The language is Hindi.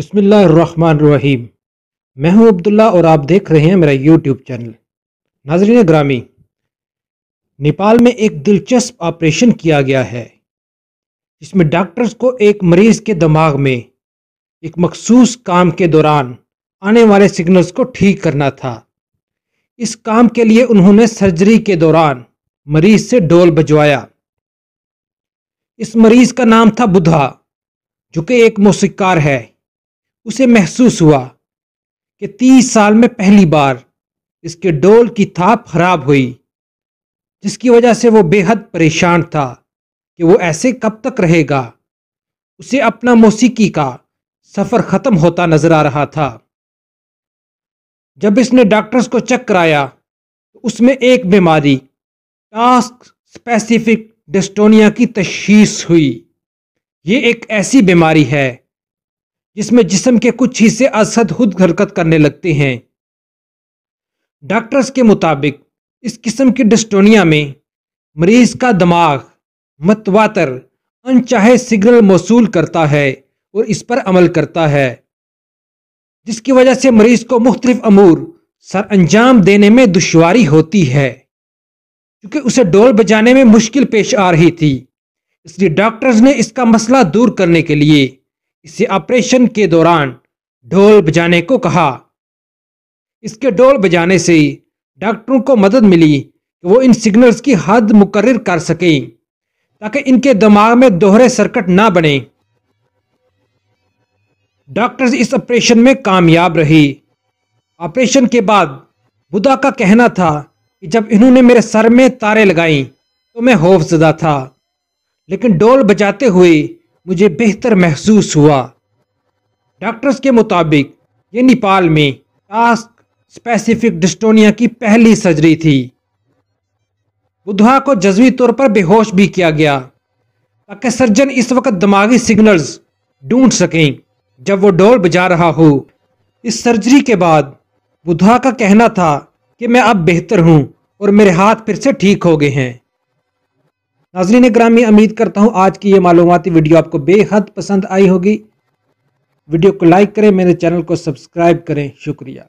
बिसमीम मैं हूं अब्दुल्ला और आप देख रहे हैं मेरा यूट्यूब चैनल नाजरीन ग्रामी नेपाल में एक दिलचस्प ऑपरेशन किया गया है जिसमें डॉक्टर्स को एक मरीज के दिमाग में एक मखसूस काम के दौरान आने वाले सिग्नल्स को ठीक करना था इस काम के लिए उन्होंने सर्जरी के दौरान मरीज से डोल बजवाया इस मरीज का नाम था बुधा जो कि एक मौसीकार है उसे महसूस हुआ कि तीस साल में पहली बार इसके डोल की थाप खराब हुई जिसकी वजह से वो बेहद परेशान था कि वो ऐसे कब तक रहेगा उसे अपना मौसीकी का सफ़र ख़त्म होता नज़र आ रहा था जब इसने डॉक्टर्स को चेक कराया तो उसमें एक बीमारी टास्क स्पेसिफिक डिस्टोनिया की तशीस हुई ये एक ऐसी बीमारी है जिसमें जिसम के कुछ हिस्से असद खुद हरकत करने लगते हैं डॉक्टर्स के मुताबिक इस किस्म की डिस्टोनिया में मरीज का दिमाग मतवातर अनचाहे सिग्नल मौसू करता है और इस पर अमल करता है जिसकी वजह से मरीज को मुख्तलिफ अमूर सर अंजाम देने में दुशारी होती है क्योंकि उसे डोल बजाने में मुश्किल पेश आ रही थी इसलिए डॉक्टर्स ने इसका मसला दूर करने के लिए इसे ऑपरेशन के दौरान ढोल बजाने को कहा इसके ढोल बजाने से डॉक्टरों को मदद मिली कि वो इन सिग्नल्स की हद मुकर कर सकें ताकि इनके दिमाग में दोहरे सर्कट ना बने डॉक्टर्स इस ऑपरेशन में कामयाब रही ऑपरेशन के बाद बुधा का कहना था कि जब इन्होंने मेरे सर में तारे लगाई तो मैं खौफजदा था लेकिन डोल बजाते हुए मुझे बेहतर महसूस हुआ डॉक्टर्स के मुताबिक ये नेपाल में टास्क स्पेसिफिक डिस्टोनिया की पहली सर्जरी थी बुधवा को जजवी तौर पर बेहोश भी किया गया ताकि सर्जन इस वक्त दिमागी सिग्नल्स ढूंढ सकें जब वो डोल बजा रहा हो इस सर्जरी के बाद बुधवा का कहना था कि मैं अब बेहतर हूं और मेरे हाथ फिर से ठीक हो गए हैं नाजरीन ग्रामी उम्मीद करता हूँ आज की ये मालूमती वीडियो आपको बेहद पसंद आई होगी वीडियो को लाइक करें मेरे चैनल को सब्सक्राइब करें शुक्रिया